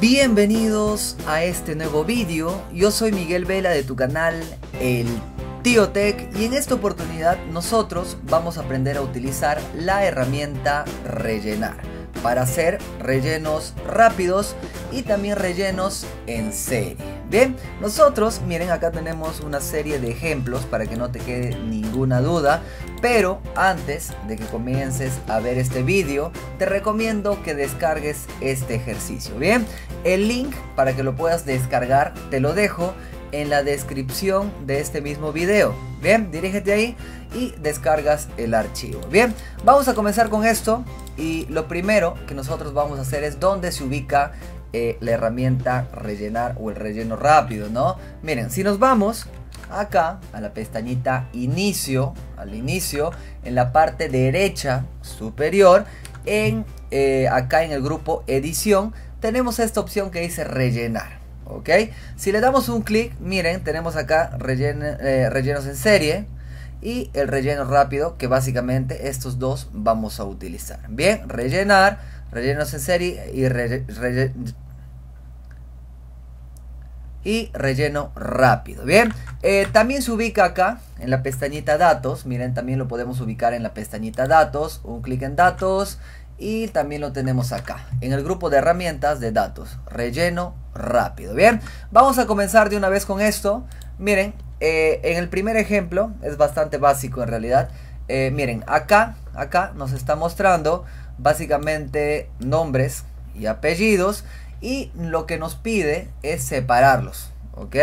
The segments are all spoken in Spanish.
Bienvenidos a este nuevo vídeo, yo soy Miguel Vela de tu canal El Tío Tech y en esta oportunidad nosotros vamos a aprender a utilizar la herramienta rellenar para hacer rellenos rápidos y también rellenos en serie. Bien, nosotros, miren, acá tenemos una serie de ejemplos para que no te quede ninguna duda. Pero antes de que comiences a ver este vídeo, te recomiendo que descargues este ejercicio. Bien, el link para que lo puedas descargar te lo dejo en la descripción de este mismo video. Bien, dirígete ahí y descargas el archivo. Bien, vamos a comenzar con esto y lo primero que nosotros vamos a hacer es dónde se ubica eh, la herramienta rellenar o el relleno rápido, ¿no? Miren, si nos vamos acá a la pestañita inicio, al inicio, en la parte derecha superior, en, eh, acá en el grupo edición, tenemos esta opción que dice rellenar. ¿Ok? Si le damos un clic, miren, tenemos acá eh, rellenos en serie, y el relleno rápido que básicamente estos dos vamos a utilizar. Bien, rellenar rellenos en serie y, y relleno rápido. Bien, eh, también se ubica acá en la pestañita datos. Miren, también lo podemos ubicar en la pestañita datos. Un clic en datos y también lo tenemos acá en el grupo de herramientas de datos. Relleno rápido. Bien, vamos a comenzar de una vez con esto. Miren, eh, en el primer ejemplo es bastante básico en realidad. Eh, miren, acá, acá nos está mostrando básicamente nombres y apellidos y lo que nos pide es separarlos, ¿ok?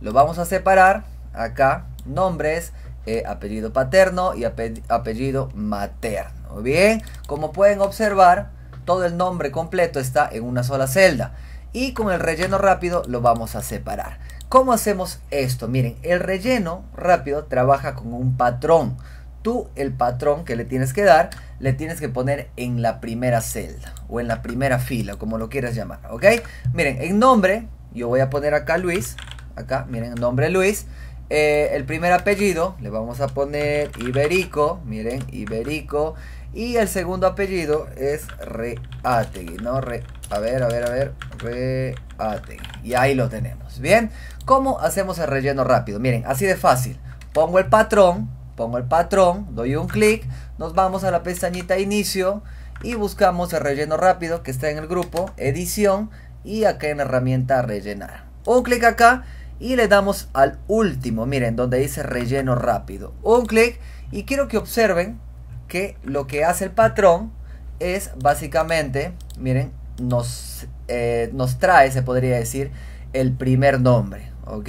Lo vamos a separar acá, nombres, eh, apellido paterno y apellido materno, ¿bien? Como pueden observar, todo el nombre completo está en una sola celda y con el relleno rápido lo vamos a separar. ¿Cómo hacemos esto? Miren, el relleno rápido trabaja con un patrón, tú el patrón que le tienes que dar, le tienes que poner en la primera celda o en la primera fila, como lo quieras llamar, ¿ok? Miren, en nombre, yo voy a poner acá Luis, acá, miren, nombre Luis. Eh, el primer apellido le vamos a poner Iberico, miren, Iberico. Y el segundo apellido es Reategui, ¿no? Re, a ver, a ver, a ver, Reategui. Y ahí lo tenemos, ¿bien? ¿Cómo hacemos el relleno rápido? Miren, así de fácil. Pongo el patrón, pongo el patrón, doy un clic, nos vamos a la pestañita inicio y buscamos el relleno rápido que está en el grupo, edición y acá en herramienta rellenar. Un clic acá y le damos al último, miren, donde dice relleno rápido. Un clic y quiero que observen que lo que hace el patrón es básicamente, miren, nos, eh, nos trae, se podría decir, el primer nombre. ¿ok?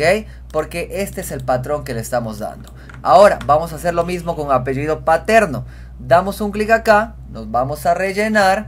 Porque este es el patrón que le estamos dando. Ahora, vamos a hacer lo mismo con apellido paterno. Damos un clic acá, nos vamos a rellenar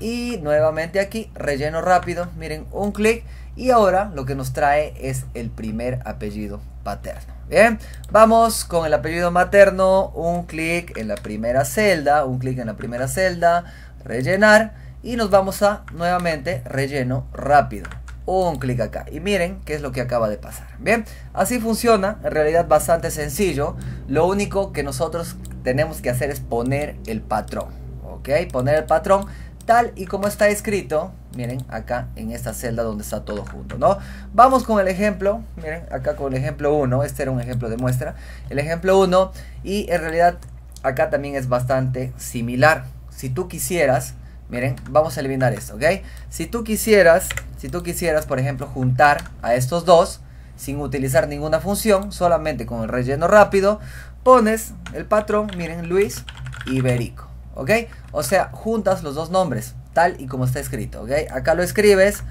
y nuevamente aquí, relleno rápido, miren, un clic y ahora lo que nos trae es el primer apellido paterno. Bien, vamos con el apellido materno, un clic en la primera celda, un clic en la primera celda, rellenar y nos vamos a nuevamente relleno rápido un clic acá. Y miren qué es lo que acaba de pasar. Bien, así funciona, en realidad bastante sencillo. Lo único que nosotros tenemos que hacer es poner el patrón. ¿Ok? Poner el patrón tal y como está escrito. Miren, acá en esta celda donde está todo junto, ¿no? Vamos con el ejemplo. Miren, acá con el ejemplo 1. Este era un ejemplo de muestra. El ejemplo 1. Y en realidad acá también es bastante similar. Si tú quisieras Miren, vamos a eliminar esto, ¿ok? Si tú quisieras, si tú quisieras, por ejemplo, juntar a estos dos sin utilizar ninguna función, solamente con el relleno rápido, pones el patrón, miren, Luis Iberico, ¿ok? O sea, juntas los dos nombres, tal y como está escrito, ¿ok? Acá lo escribes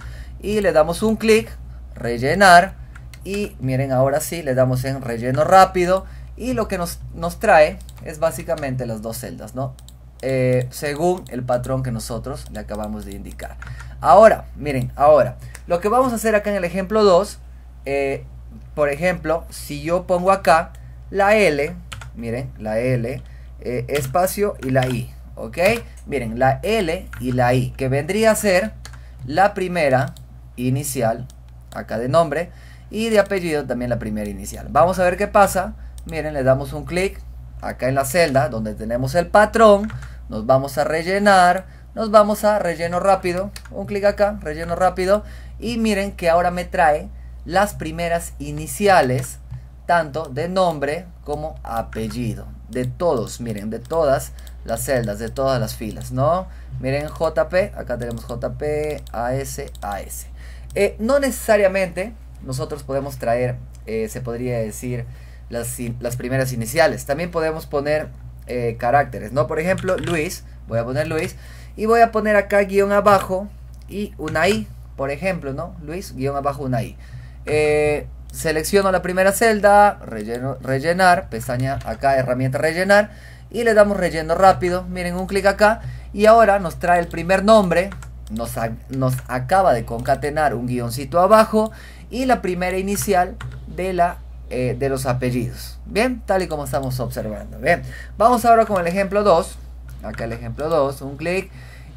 y le damos un clic, rellenar, y miren, ahora sí, le damos en relleno rápido, y lo que nos, nos trae es básicamente las dos celdas, ¿no? Eh, según el patrón que nosotros le acabamos de indicar. Ahora, miren, ahora, lo que vamos a hacer acá en el ejemplo 2, eh, por ejemplo, si yo pongo acá la L, miren, la L, eh, espacio y la I, ¿ok? Miren, la L y la I, que vendría a ser la primera inicial, acá de nombre, y de apellido también la primera inicial. Vamos a ver qué pasa. Miren, le damos un clic, acá en la celda donde tenemos el patrón, nos vamos a rellenar, nos vamos a relleno rápido, un clic acá, relleno rápido, y miren que ahora me trae las primeras iniciales, tanto de nombre como apellido, de todos, miren, de todas las celdas, de todas las filas, ¿no? Miren JP, acá tenemos JP, AS, AS. Eh, no necesariamente nosotros podemos traer, eh, se podría decir, las, primeras iniciales. También podemos poner eh, caracteres, ¿no? Por ejemplo, Luis, voy a poner Luis, y voy a poner acá guión abajo y una I, por ejemplo, ¿no? Luis, guión abajo, una I. Eh, selecciono la primera celda, relleno, rellenar, pestaña acá, herramienta rellenar, y le damos relleno rápido, miren un clic acá, y ahora nos trae el primer nombre, nos, nos acaba de concatenar un guioncito abajo, y la primera inicial de la eh, de los apellidos. Bien, tal y como estamos observando. Bien, vamos ahora con el ejemplo 2. Acá el ejemplo 2, un clic.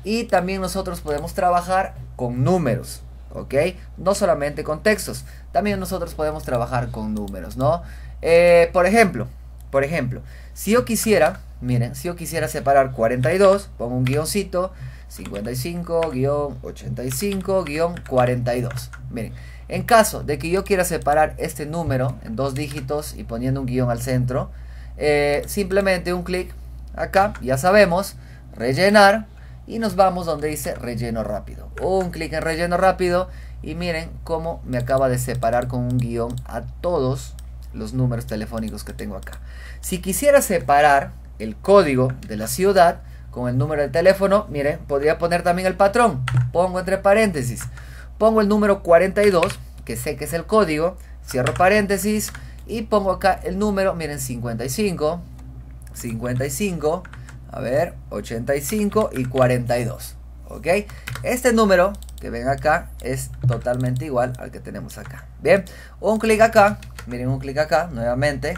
Y también nosotros podemos trabajar con números, ¿ok? No solamente con textos, también nosotros podemos trabajar con números, ¿no? Eh, por ejemplo, por ejemplo, si yo quisiera, miren, si yo quisiera separar 42, pongo un guioncito, 55-85-42. Miren, en caso de que yo quiera separar este número en dos dígitos y poniendo un guión al centro, eh, simplemente un clic acá, ya sabemos, rellenar y nos vamos donde dice relleno rápido. Un clic en relleno rápido y miren cómo me acaba de separar con un guión a todos los números telefónicos que tengo acá. Si quisiera separar el código de la ciudad, con el número de teléfono. Miren, podría poner también el patrón. Pongo entre paréntesis. Pongo el número 42, que sé que es el código. Cierro paréntesis. Y pongo acá el número, miren, 55, 55, a ver, 85 y 42. ¿Ok? Este número que ven acá es totalmente igual al que tenemos acá. Bien, un clic acá, miren, un clic acá nuevamente.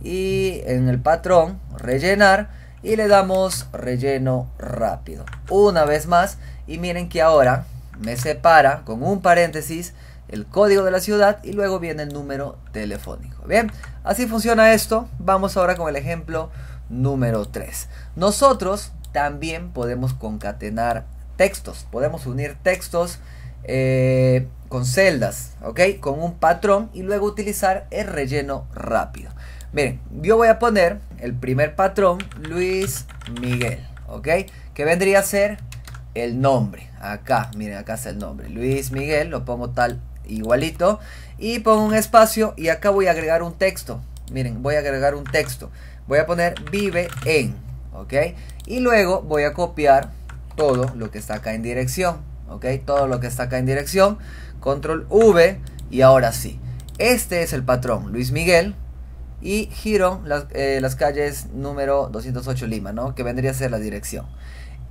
Y en el patrón, rellenar y le damos relleno rápido. Una vez más y miren que ahora me separa con un paréntesis el código de la ciudad y luego viene el número telefónico. Bien, así funciona esto. Vamos ahora con el ejemplo número 3. Nosotros también podemos concatenar textos, podemos unir textos eh, con celdas, ¿ok? Con un patrón y luego utilizar el relleno rápido. Miren, yo voy a poner el primer patrón Luis Miguel, ¿ok? Que vendría a ser el nombre. Acá, miren, acá está el nombre. Luis Miguel, lo pongo tal igualito. Y pongo un espacio y acá voy a agregar un texto. Miren, voy a agregar un texto. Voy a poner vive en, ¿ok? Y luego voy a copiar todo lo que está acá en dirección, ¿ok? Todo lo que está acá en dirección. Control V y ahora sí. Este es el patrón Luis Miguel, y giro las, eh, las, calles número 208 Lima, ¿no? Que vendría a ser la dirección.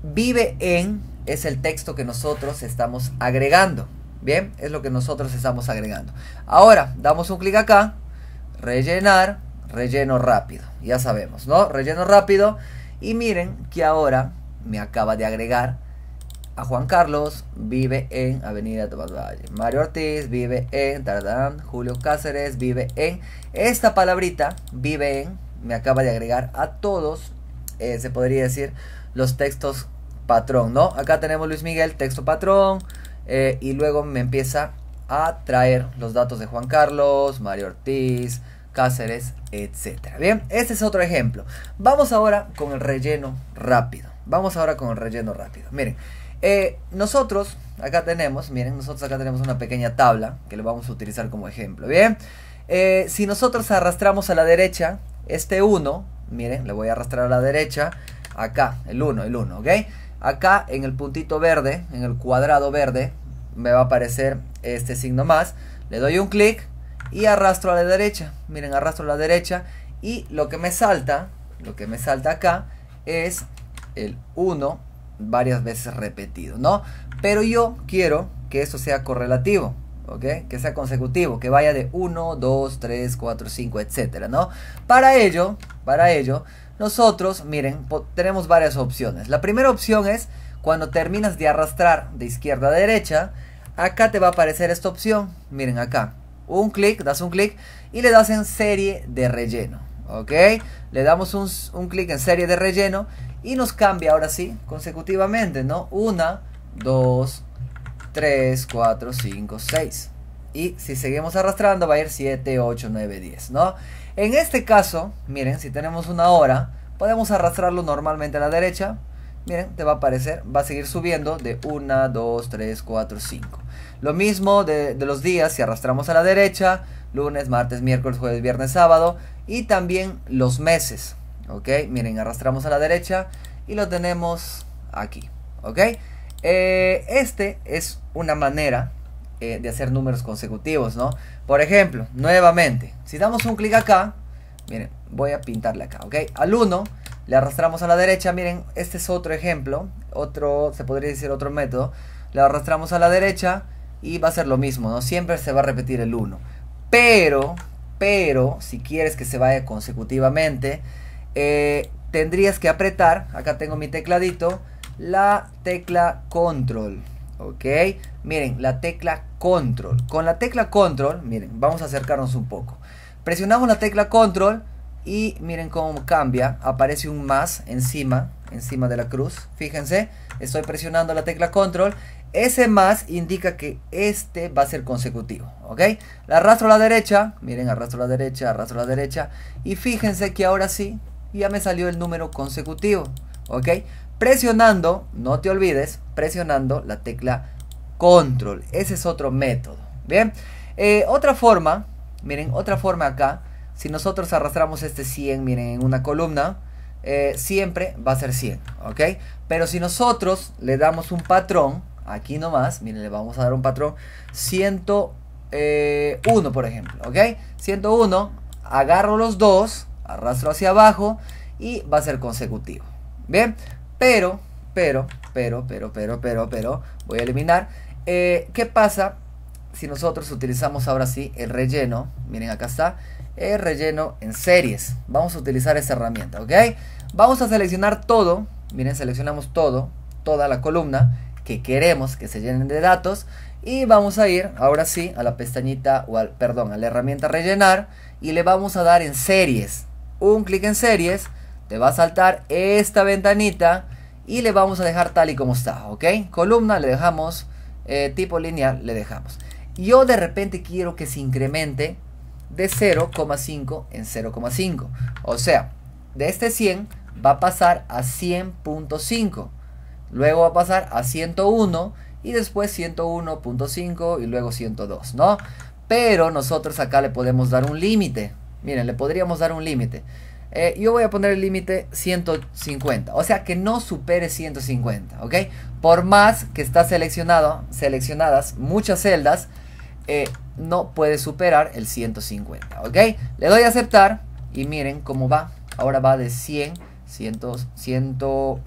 Vive en es el texto que nosotros estamos agregando. Bien, es lo que nosotros estamos agregando. Ahora, damos un clic acá, rellenar, relleno rápido. Ya sabemos, ¿no? Relleno rápido. Y miren que ahora me acaba de agregar a Juan Carlos vive en Avenida Valle. Mario Ortiz vive en Tardán. Julio Cáceres vive en. Esta palabrita, vive en, me acaba de agregar a todos, eh, se podría decir, los textos patrón, ¿no? Acá tenemos Luis Miguel, texto patrón. Eh, y luego me empieza a traer los datos de Juan Carlos, Mario Ortiz, Cáceres, etc. Bien, este es otro ejemplo. Vamos ahora con el relleno rápido. Vamos ahora con el relleno rápido. Miren. Eh, nosotros acá tenemos, miren, nosotros acá tenemos una pequeña tabla que le vamos a utilizar como ejemplo. Bien, eh, si nosotros arrastramos a la derecha este 1, miren, le voy a arrastrar a la derecha, acá, el 1, el 1, ¿ok? Acá en el puntito verde, en el cuadrado verde, me va a aparecer este signo más. Le doy un clic y arrastro a la derecha. Miren, arrastro a la derecha y lo que me salta, lo que me salta acá es el 1 varias veces repetido, ¿no? Pero yo quiero que eso sea correlativo, ¿ok? Que sea consecutivo, que vaya de 1, 2, 3, 4, 5, etcétera, ¿no? Para ello, para ello, nosotros, miren, tenemos varias opciones. La primera opción es cuando terminas de arrastrar de izquierda a derecha, acá te va a aparecer esta opción, miren acá. Un clic, das un clic y le das en serie de relleno, ¿ok? Le damos un, un clic en serie de relleno y nos cambia ahora sí, consecutivamente, ¿no? 1, 2, 3, 4, 5, 6. Y si seguimos arrastrando va a ir 7, 8, 9, 10, ¿no? En este caso, miren, si tenemos una hora, podemos arrastrarlo normalmente a la derecha. Miren, te va a aparecer, va a seguir subiendo de 1, 2, 3, 4, 5. Lo mismo de, de los días, si arrastramos a la derecha, lunes, martes, miércoles, jueves, viernes, sábado. Y también los meses ok miren arrastramos a la derecha y lo tenemos aquí ok eh, este es una manera eh, de hacer números consecutivos no por ejemplo nuevamente si damos un clic acá miren voy a pintarle acá ok al 1 le arrastramos a la derecha miren este es otro ejemplo otro se podría decir otro método le arrastramos a la derecha y va a ser lo mismo, ¿no? Siempre se va a repetir el 1. Pero, pero, si quieres que se vaya consecutivamente, eh, tendrías que apretar, acá tengo mi tecladito, la tecla control. Ok, miren, la tecla control. Con la tecla control, miren, vamos a acercarnos un poco. Presionamos la tecla control y miren cómo cambia. Aparece un más encima, encima de la cruz. Fíjense, estoy presionando la tecla control. Ese más indica que este va a ser consecutivo, ¿ok? La arrastro a la derecha, miren, arrastro a la derecha, arrastro a la derecha. Y fíjense que ahora sí, ya me salió el número consecutivo. ¿Ok? Presionando, no te olvides, presionando la tecla control. Ese es otro método. Bien. Eh, otra forma, miren, otra forma acá. Si nosotros arrastramos este 100, miren, en una columna, eh, siempre va a ser 100, ¿ok? Pero si nosotros le damos un patrón, aquí nomás, miren, le vamos a dar un patrón 101, eh, por ejemplo, ¿ok? 101, agarro los dos, arrastro hacia abajo y va a ser consecutivo. Bien, pero, pero, pero, pero, pero, pero, pero, voy a eliminar. Eh, ¿Qué pasa si nosotros utilizamos ahora sí el relleno? Miren, acá está. El relleno en series. Vamos a utilizar esta herramienta, ¿ok? Vamos a seleccionar todo. Miren, seleccionamos todo, toda la columna que queremos que se llenen de datos. Y vamos a ir ahora sí a la pestañita, o al, perdón, a la herramienta rellenar y le vamos a dar en series un clic en series, te va a saltar esta ventanita y le vamos a dejar tal y como está, ¿ok? Columna le dejamos, eh, tipo lineal le dejamos. Yo de repente quiero que se incremente de 0,5 en 0,5. O sea, de este 100 va a pasar a 100.5. Luego va a pasar a 101 y después 101.5 y luego 102, ¿no? Pero nosotros acá le podemos dar un límite, Miren, le podríamos dar un límite. Eh, yo voy a poner el límite 150. O sea, que no supere 150, ¿ok? Por más que está seleccionado, seleccionadas muchas celdas, eh, no puede superar el 150, ¿ok? Le doy a aceptar y miren cómo va. Ahora va de 100, 100, 100,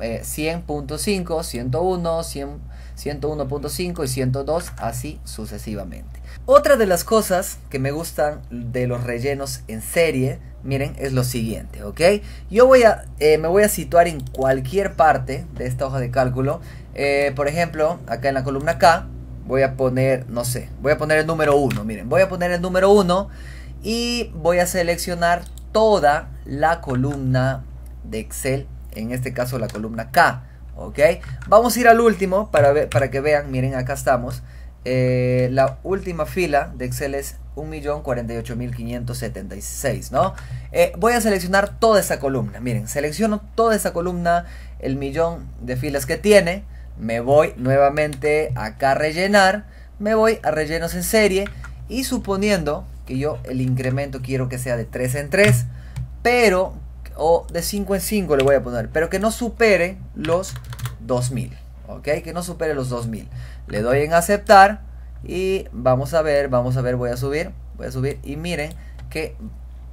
eh, 100.5, 101, 100, 101.5 y 102, así sucesivamente. Otra de las cosas que me gustan de los rellenos en serie, miren, es lo siguiente, ¿ok? Yo voy a, eh, me voy a situar en cualquier parte de esta hoja de cálculo. Eh, por ejemplo, acá en la columna K, voy a poner, no sé, voy a poner el número 1, miren, voy a poner el número 1 y voy a seleccionar toda la columna de Excel, en este caso la columna K, ¿ok? Vamos a ir al último para, ver, para que vean, miren, acá estamos. Eh, la última fila de Excel es 1.048.576, ¿no? Eh, voy a seleccionar toda esa columna. Miren, selecciono toda esa columna, el millón de filas que tiene. Me voy nuevamente acá a rellenar. Me voy a rellenos en serie. Y suponiendo que yo el incremento quiero que sea de 3 en 3, pero, o de 5 en 5 le voy a poner, pero que no supere los 2000, ¿ok? Que no supere los 2000. Le doy en aceptar y vamos a ver, vamos a ver, voy a subir, voy a subir y miren que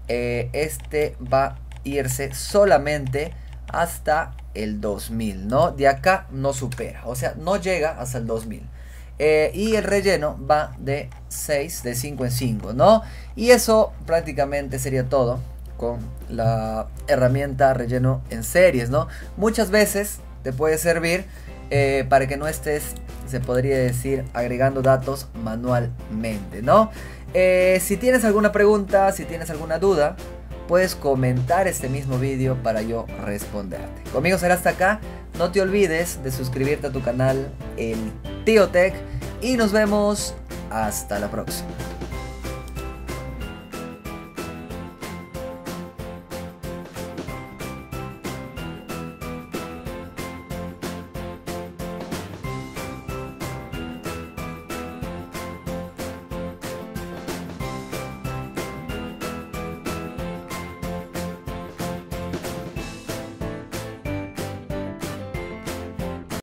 eh, este va a irse solamente hasta el 2000, ¿no? De acá no supera, o sea, no llega hasta el 2000. Eh, y el relleno va de 6, de 5 en 5, ¿no? Y eso prácticamente sería todo con la herramienta relleno en series, ¿no? Muchas veces te puede servir eh, para que no estés, se podría decir, agregando datos manualmente, ¿no? Eh, si tienes alguna pregunta, si tienes alguna duda, puedes comentar este mismo vídeo para yo responderte. Conmigo será hasta acá. No te olvides de suscribirte a tu canal, el Tío Tech, y nos vemos hasta la próxima.